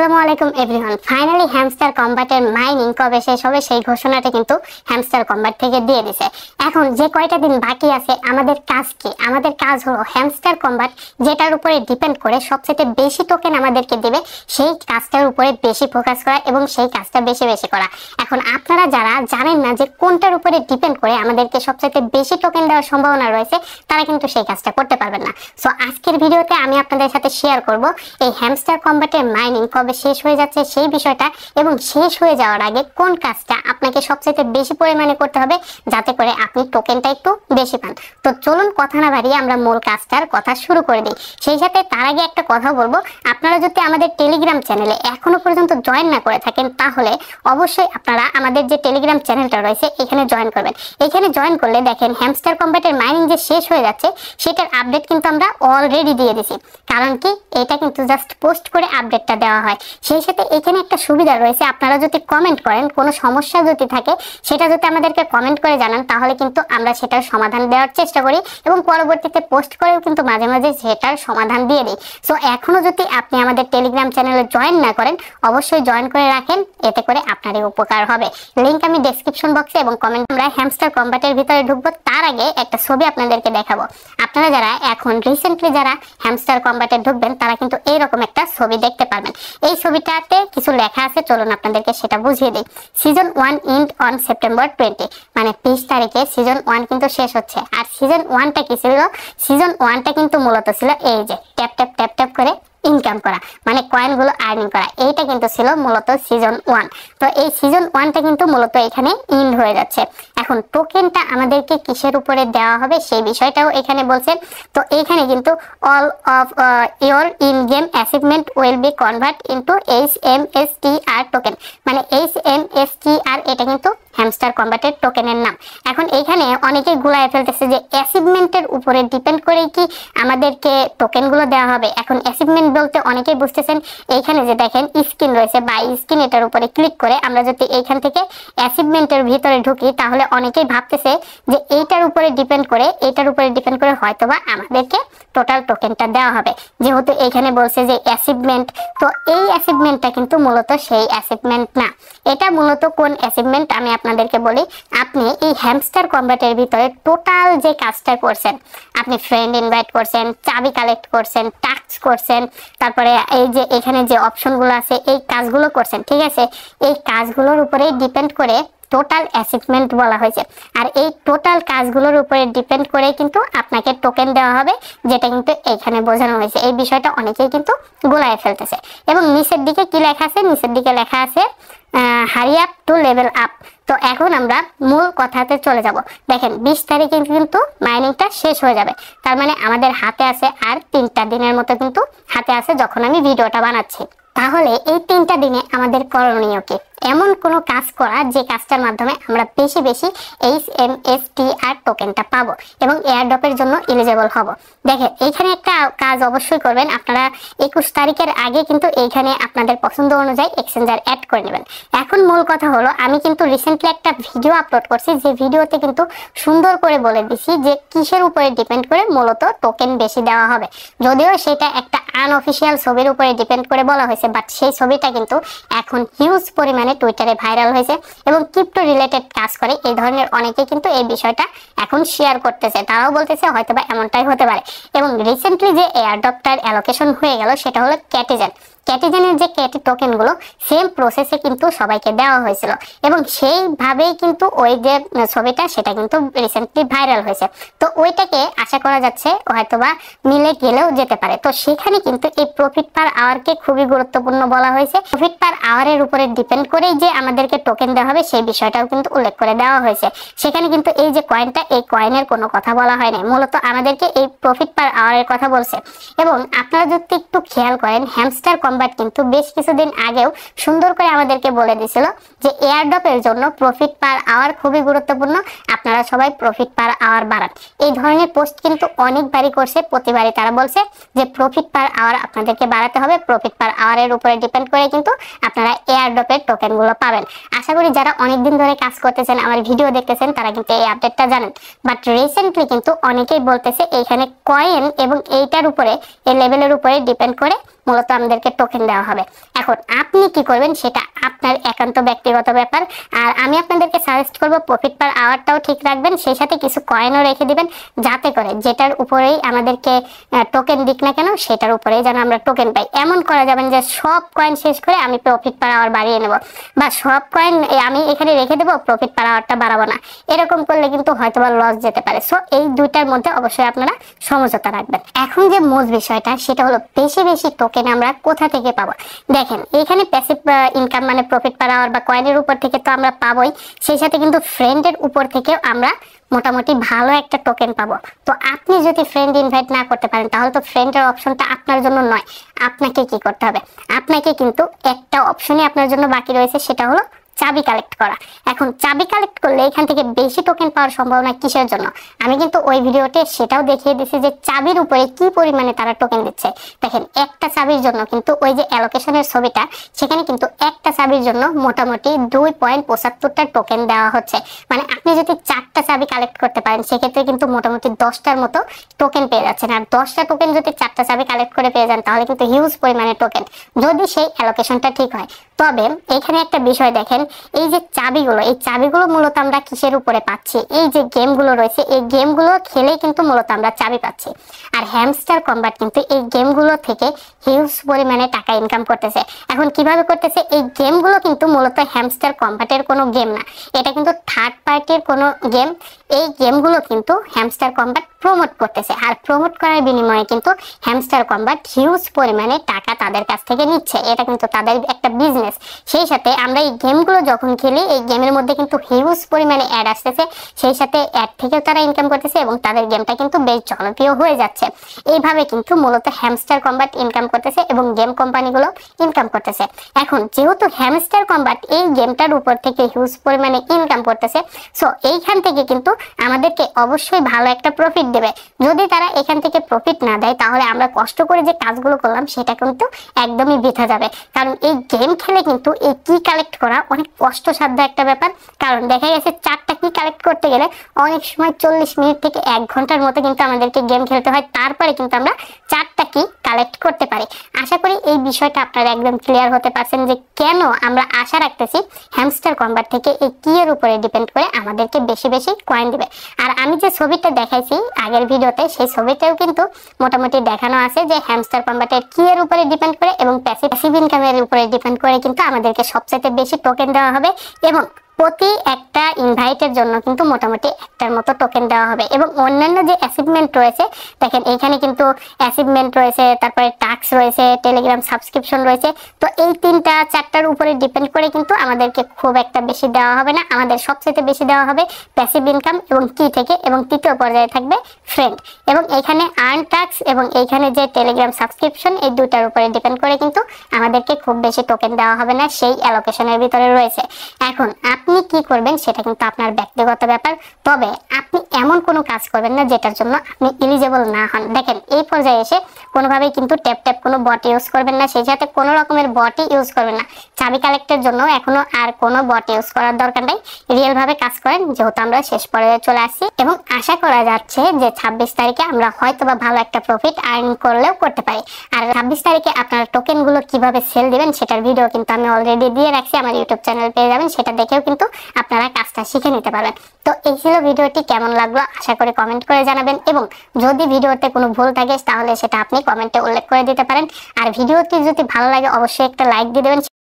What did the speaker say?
আসসালামু আলাইকুম everyone finally hamster কম্বাটের মাইনিং কবে শেষ হবে সেই ঘোষণাটা কিন্তু হ্যামস্টার কম্বাট থেকে দিয়ে দিছে এখন যে কয়টা দিন বাকি আছে আমাদের কাজ কি আমাদের কাজ হলো হ্যামস্টার কম্বাট যেটার উপরে ডিপেন্ড করে সবচেয়ে বেশি টোকেন আমাদেরকে দিবে সেই কাজটার উপরে বেশি ফোকাস করা এবং সেই কাজটা বেশি বেশি করা এখন আপনারা যারা জানেন না যে কোনটার উপরে ডিপেন্ড করে আমাদেরকে সবচেয়ে বেশি টোকেন দেওয়ার সম্ভাবনা রয়েছে তারা কিন্তু সেই কাজটা করতে পারবেন না সো আজকের ভিডিওতে আমি আপনাদের সাথে শেয়ার করব এই হ্যামস্টার কম্বাটের মাইনিং কবে কিভাবে শেষ হয়ে যাচ্ছে সেই বিষয়টা এবং শেষ হয়ে যাওয়ার আগে কোন কাজটা আপনাকে সবচেয়ে বেশি পরিমাণে করতে হবে যাতে করে আপনি টোকেনটা একটু বেশি পান তো চলুন কথা না বাড়িয়ে আমরা মূল কাজটার কথা শুরু করে দিই সেই সাথে তার আগে একটা কথা বলবো আপনারা যদি আমাদের টেলিগ্রাম চ্যানেলে এখনো পর্যন্ত জয়েন না করে থাকেন তাহলে অবশ্যই আপনারা আমাদের যে টেলিগ্রাম চ্যানেলটা রয়েছে এখানে জয়েন করবেন এখানে জয়েন করলে দেখেন হ্যামস্টার কম্পিউটার মাইনিং যে শেষ হয়ে যাচ্ছে সেটার আপডেট কিন্তু আমরা অলরেডি দিয়ে দিছি কারণ কি এটা কিন্তু জাস্ট পোস্ট করে আপডেটটা দেওয়া হয় হয় সেই সাথে এখানে একটা সুবিধা রয়েছে আপনারা যদি কমেন্ট করেন কোনো সমস্যা যদি থাকে সেটা যদি আমাদেরকে কমেন্ট করে জানান তাহলে কিন্তু আমরা সেটার সমাধান দেওয়ার চেষ্টা করি এবং পরবর্তীতে পোস্ট করেও কিন্তু মাঝে মাঝে সেটার সমাধান দিয়ে দিই সো এখনও যদি আপনি আমাদের টেলিগ্রাম চ্যানেলে জয়েন না করেন অবশ্যই জয়েন করে রাখেন এতে করে আপনারই উপকার হবে লিঙ্ক আমি ডিসক্রিপশন বক্সে এবং কমেন্ট আমরা হ্যামস্টার কম্বাটের ভিতরে ঢুকবো তার আগে একটা ছবি আপনাদেরকে দেখাবো আপনারা যারা এখন রিসেন্টলি যারা হ্যামস্টার কম্বাটে ঢুকবেন তারা কিন্তু এইরকম একটা ছবি দেখতে পারবেন এই ছবিটাতে কিছু লেখা আছে চলুন আপনাদেরকে সেটা বুঝিয়ে দিই season one end on September twenty মানে বিশ তারিখে সিজন ওয়ান কিন্তু শেষ হচ্ছে আর সিজন ওয়ানটা কি ছিল সিজন ওয়ানটা কিন্তু মূলত ছিল এই যে ট্যাপ ট্যাপ ট্যাপ ট্যাপ করে ইনকাম করা কয়েনগুলো আর্নিং করা এইটা কিন্তু ছিল মূলত সিজন ওয়ান তো এই সিজন ওয়ানটা কিন্তু মূলত এখানে ইন্ড হয়ে যাচ্ছে এখন টোকেনটা আমাদেরকে কিসের উপরে দেওয়া হবে সেই বিষয়টাও এখানে বলছে তো এইখানে কিন্তু all of your in game achievement will be convert into H M S T R token মানে H M S T R এটা কিন্তু হ্যামস্টার কম্বাটের টোকেনের নাম এখন এইখানে অনেকেই গুলায় ফেলতেছে যে অ্যাচিভমেন্টের উপরে ডিপেন্ড করেই কি আমাদেরকে টোকেনগুলো দেওয়া হবে এখন অ্যাচিভমেন্ট বলতে অনেকেই বুঝতেছেন এইখানে যে দেখেন স্ক্রিন রয়েছে বা স্ক্রিন এটার উপরে ক্লিক করে আমরা যদি এইখান থেকে অ্যাচিভমেন্টের ভিতরে ঢুকি তাহলে অনেকেই ভাবতেছে যে এইটার উপরে ডিপেন্ড করে এইটার উপরে ডিপেন্ড করে হয়তোবা আমাদেরকে টোটাল টোকেনটা দেওয়া হবে যেহেতু এইখানে বলছে যে অ্যাচিভমেন্ট তো এই অ্যাচিভমেন্টটা কিন্তু মূলত সেই অ্যাচিভমেন্ট না এটা মূলত কোন অ্যাচিভমেন্ট আমি আপনাদেরকে বলি আপনি এই হ্যামস্টার কম্বাটের ভিতরে টোটাল যে কাজটা করছেন আপনি ফ্রেন্ড ইনভাইট করছেন চাবি কালেক্ট করছেন টাচ করছেন তারপরে এই যে এখানে যে অপশনগুলো আছে এই কাজগুলো করছেন ঠিক আছে এই কাজগুলোর উপরেই ডিপেন্ড করে টোটাল অ্যাচিভমেন্ট বলা হয়েছে আর এই টোটাল কাজগুলোর উপরে ডিপেন্ড করে কিন্তু আপনাকে টোকেন দেওয়া হবে যেটা কিন্তু এখানে বোঝানো হয়েছে এই বিষয়টা অনেকেই কিন্তু গোলায় ফেলতেছে এবং নিচের দিকে কি লেখা আছে নিচের দিকে লেখা আছে hurry up to level up তো এখন আমরা মূল কথাতে চলে যাব দেখেন বিশ তারিখে কিন্তু মাইনিংটা শেষ হয়ে যাবে তার মানে আমাদের হাতে আছে আর তিনটা দিনের মতো কিন্তু হাতে আছে যখন আমি ভিডিওটা বানাচ্ছি তাহলে এই তিনটা দিনে আমাদের করণীয় কি এমন কোনো কাজ করা যে কাজটার মাধ্যমে আমরা বেশি বেশি H M S T R টোকেনটা পাবো এবং এয়ারড্রপের জন্য এলিজেবল হব দেখেন এইখানে একটা কাজ অবশ্যই করবেন আপনারা একুশ তারিখের আগে কিন্তু এইখানে আপনাদের পছন্দ অনুযায়ী এক্সচেঞ্জার অ্যাড করে নেবেন এখন মূল কথা হলো আমি কিন্তু রিসেন্টলি একটা ভিডিও আপলোড করছি যে ভিডিওতে কিন্তু সুন্দর করে বলে দিছি যে কিসের উপরে ডিপেন্ড করে মূলত টোকেন বেশি দেওয়া হবে যদিও সেটা একটা আনঅফিসিয়াল ছবির উপরে ডিপেন্ড করে বলা হয়েছে বাট সেই ছবিটা কিন্তু এখন হিউজ পরিমাণে ধরনের টুইটারে ভাইরাল হয়েছে এবং ক্রিপ্টো রিলেটেড কাজ করে এই ধরনের অনেকে কিন্তু এই বিষয়টা এখন শেয়ার করতেছে তারাও বলতেছে হয়তোবা এমনটাই হতে পারে এবং রিসেন্টলি যে এয়ারডপটার অ্যালোকেশন হয়ে গেল সেটা হলো ক্যাটেজেন ক্যাটিজেনের যে ক্যাটি টোকেনগুলো সেম প্রসেসে কিন্তু সবাইকে দেওয়া হয়েছিল এবং সেইভাবেই কিন্তু ওই যে ছবিটা সেটা কিন্তু রিসেন্টলি ভাইরাল হয়েছে তো ওইটাকে আশা করা যাচ্ছে হয়তো বা মিলে গেলেও যেতে পারে তো সেখানে কিন্তু এই প্রফিট পার আওয়ারকে খুবই গুরুত্বপূর্ণ বলা হয়েছে প্রফিট পার আওয়ারের উপরে ডিপেন্ড করেই যে আমাদেরকে টোকেন দেওয়া হবে সেই বিষয়টাও কিন্তু উল্লেখ করে দেওয়া হয়েছে সেখানে কিন্তু এই যে কয়েনটা এই কয়েনের কোনো কথা বলা হয় হয়নি মূলত আমাদেরকে এই প্রফিট পার আওয়ারের কথা বলছে এবং আপনারা যদি একটু খেয়াল করেন হ্যামস্টার সংবাদ কিন্তু বেশ কিছুদিন আগেও সুন্দর করে আমাদেরকে বলে দিয়েছিল যে এয়ারড্রপের জন্য প্রফিট পার আওয়ার খুবই গুরুত্বপূর্ণ আপনারা সবাই প্রফিট পার আওয়ার বাড়ান এই ধরনের পোস্ট কিন্তু অনেকবারই করছে প্রতিবারই তারা বলছে যে প্রফিট পার আওয়ার আপনাদেরকে বাড়াতে হবে প্রফিট পার আওয়ারের উপরে ডিপেন্ড করে কিন্তু আপনারা এয়ারড্রপের টোকেনগুলো পাবেন আশা করি যারা অনেকদিন ধরে কাজ করতেছেন আমার ভিডিও দেখতেছেন তারা কিন্তু এই আপডেটটা জানেন বাট রিসেন্টলি কিন্তু অনেকেই বলতেছে এইখানে কয়েন এবং এইটার উপরে এই লেভেলের উপরে ডিপেন্ড করে মূলত আমাদেরকে টোকেন দেওয়া হবে এখন আপনি কি করবেন সেটা আপনার একান্ত ব্যক্তিগত ব্যাপার আর আমি আপনাদেরকে সাজেস্ট করব প্রফিট পার আওয়ারটাও ঠিক রাখবেন সেই সাথে কিছু কয়েনও রেখে দিবেন যাতে করে যেটার উপরেই আমাদেরকে টোকেন দিক না কেন সেটার উপরেই যেন আমরা টোকেন পাই এমন করা যাবেন যে সব কয়েন শেষ করে আমি প্রফিট পার আওয়ার বাড়িয়ে নেব বা সব কয়েন আমি এখানে রেখে দেবো প্রফিট পার আওয়ারটা বাড়াবো না এরকম করলে কিন্তু হয়তো বা লস যেতে পারে সো এই দুইটার মধ্যে অবশ্যই আপনারা সমঝোতা রাখবেন এখন যে মূল বিষয়টা সেটা হলো বেশি বেশি টোকেন টোকেন আমরা কোথা থেকে পাবো দেখেন এখানে প্যাসিভ ইনকাম মানে প্রফিট পার আওয়ার বা কয়েনের উপর থেকে তো আমরা পাবোই সেই সাথে কিন্তু ফ্রেন্ডের উপর থেকেও আমরা মোটামুটি ভালো একটা টোকেন পাবো তো আপনি যদি ফ্রেন্ড ইনভাইট না করতে পারেন তাহলে তো ফ্রেন্ডের অপশনটা আপনার জন্য নয় আপনাকে কি করতে হবে আপনাকে কিন্তু একটা অপশনই আপনার জন্য বাকি রয়েছে সেটা হলো চাবি কালেক্ট করা এখন চাবি কালেক্ট করলে এখান থেকে বেশি টোকেন পাওয়ার সম্ভাবনা কিসের জন্য আমি কিন্তু ওই ভিডিওতে সেটাও দেখিয়ে দিছি যে চাবির উপরে কি পরিমাণে তারা টোকেন দিচ্ছে দেখেন একটা চাবির জন্য কিন্তু ওই যে অ্যালোকেশনের ছবিটা সেখানে কিন্তু একটা চাবির জন্য মোটামুটি দুই পয়েন্ট পঁচাত্তরটা টোকেন দেওয়া হচ্ছে মানে আপনি যদি চারটা চাবি কালেক্ট করতে পারেন সেক্ষেত্রে কিন্তু মোটামুটি দশটার মতো টোকেন পেয়ে যাচ্ছেন আর দশটা টোকেন যদি চারটা চাবি কালেক্ট করে পেয়ে যান তাহলে কিন্তু হিউজ পরিমাণে টোকেন যদি সেই অ্যালোকেশনটা ঠিক হয় তবে এখানে একটা বিষয় দেখেন দেখেন এই যে চাবিগুলো এই চাবিগুলো মূলত আমরা কিসের উপরে পাচ্ছি এই যে গেমগুলো রয়েছে এই গেমগুলো খেলে কিন্তু মূলত আমরা চাবি পাচ্ছি আর হ্যামস্টার কম্বাট কিন্তু এই গেমগুলো থেকে হিউজ পরিমাণে টাকা ইনকাম করতেছে এখন কিভাবে করতেছে এই গেমগুলো কিন্তু মূলত হ্যামস্টার কম্বাটের কোনো গেম না এটা কিন্তু থার্ড পার্টির কোনো গেম এই গেমগুলো কিন্তু হ্যামস্টার কম্বাট প্রমোট করতেছে আর প্রমোট করার বিনিময়ে কিন্তু হ্যামস্টার কম্বাট হিউজ পরিমাণে টাকা তাদের কাছ থেকে নিচ্ছে এটা কিন্তু তাদের একটা বিজনেস সেই সাথে আমরা এই গেমগুলো গেমগুলো যখন খেলি এই গেমের মধ্যে কিন্তু হিউজ পরিমাণে অ্যাড আসতেছে সেই সাথে অ্যাড থেকেও তারা ইনকাম করতেছে এবং তাদের গেমটা কিন্তু বেশ জনপ্রিয় হয়ে যাচ্ছে এইভাবে কিন্তু মূলত হ্যামস্টার কম্বাট ইনকাম করতেছে এবং গেম কোম্পানিগুলো ইনকাম করতেছে এখন যেহেতু হ্যামস্টার কম্বাট এই গেমটার উপর থেকে হিউজ পরিমাণে ইনকাম করতেছে সো এইখান থেকে কিন্তু আমাদেরকে অবশ্যই ভালো একটা প্রফিট দেবে যদি তারা এখান থেকে প্রফিট না দেয় তাহলে আমরা কষ্ট করে যে কাজগুলো করলাম সেটা কিন্তু একদমই বৃথা যাবে কারণ এই গেম খেলে কিন্তু এই কি কালেক্ট করা অনেক কষ্টসাধ্য একটা ব্যাপার কারণ দেখা গেছে চারটা কি কালেক্ট করতে গেলে অনেক সময় চল্লিশ মিনিট থেকে এক ঘন্টার মতো কিন্তু আমাদেরকে গেম খেলতে হয় তারপরে কিন্তু আমরা চারটা কি কালেক্ট করতে পারে আশা করি এই বিষয়টা আপনারা একদম ক্লিয়ার হতে পারছেন যে কেন আমরা আশা রাখতেছি হ্যামস্টার কম্বার থেকে এই কিয়ের উপরে ডিপেন্ড করে আমাদেরকে বেশি বেশি কয়েন দেবে আর আমি যে ছবিটা দেখাইছি আগের ভিডিওতে সেই ছবিটাও কিন্তু মোটামুটি দেখানো আছে যে হ্যামস্টার কম্বাটের কিয়ের উপরে ডিপেন্ড করে এবং প্যাসিভ প্যাসিভ ইনকামের উপরে ডিপেন্ড করে কিন্তু আমাদেরকে সবচেয়ে বেশি টোকেন দেওয়া হবে এবং প্রতি একটা ইনভাইটের জন্য কিন্তু মোটামুটি একটার মতো টোকেন দেওয়া হবে এবং অন্যান্য যে অ্যাচিভমেন্ট রয়েছে দেখেন এখানে কিন্তু অ্যাচিভমেন্ট রয়েছে তারপরে টাক্স রয়েছে টেলিগ্রাম সাবস্ক্রিপশন রয়েছে তো এই তিনটা চারটার উপরে ডিপেন্ড করে কিন্তু আমাদেরকে খুব একটা বেশি দেওয়া হবে না আমাদের সবচেয়ে বেশি দেওয়া হবে প্যাসিভ ইনকাম এবং কি থেকে এবং তৃতীয় পর্যায়ে থাকবে ফ্রেন্ড এবং এখানে আর্ন টাক্স এবং এইখানে যে টেলিগ্রাম সাবস্ক্রিপশন এই দুটার উপরে ডিপেন্ড করে কিন্তু আমাদেরকে খুব বেশি টোকেন দেওয়া হবে না সেই অ্যালোকেশনের ভিতরে রয়েছে এখন আপনি কি করবেন সেটা কিন্তু আপনার ব্যক্তিগত ব্যাপার তবে আপনি এমন কোনো কাজ করবেন না যেটার জন্য আপনি এলিজেবল না হন দেখেন এই পর্যায়ে এসে কোনোভাবে কিন্তু ট্যাপ ট্যাপ কোনো বট ইউজ করবেন না সেই সাথে কোনো রকমের বটই ইউজ করবেন না চাবি কালেক্টের জন্য এখনো আর কোনো বট ইউজ করার দরকার নেই রিয়েলভাবে কাজ করেন যেহেতু আমরা শেষ পর্যায়ে চলে আসি এবং আশা করা যাচ্ছে যে ছাব্বিশ তারিখে আমরা হয়তো বা ভালো একটা প্রফিট আর্ন করলেও করতে পারি আর ছাব্বিশ তারিখে আপনারা টোকেনগুলো কিভাবে সেল দিবেন সেটার ভিডিও কিন্তু আমি অলরেডি দিয়ে রাখছি আমার ইউটিউব চ্যানেল পেয়ে যাবেন সেটা দেখেও কিন্তু আপনারা কাজটা শিখে নিতে পারবেন তো এই ছিল ভিডিওটি কেমন লাগলো আশা করি কমেন্ট করে জানাবেন এবং যদি ভিডিওতে কোনো ভুল থাকে তাহলে সেটা আপনি কমেন্টে উল্লেখ করে দিতে পারেন আর ভিডিওটি যদি ভালো লাগে অবশ্যই একটা লাইক দিয়ে দেবেন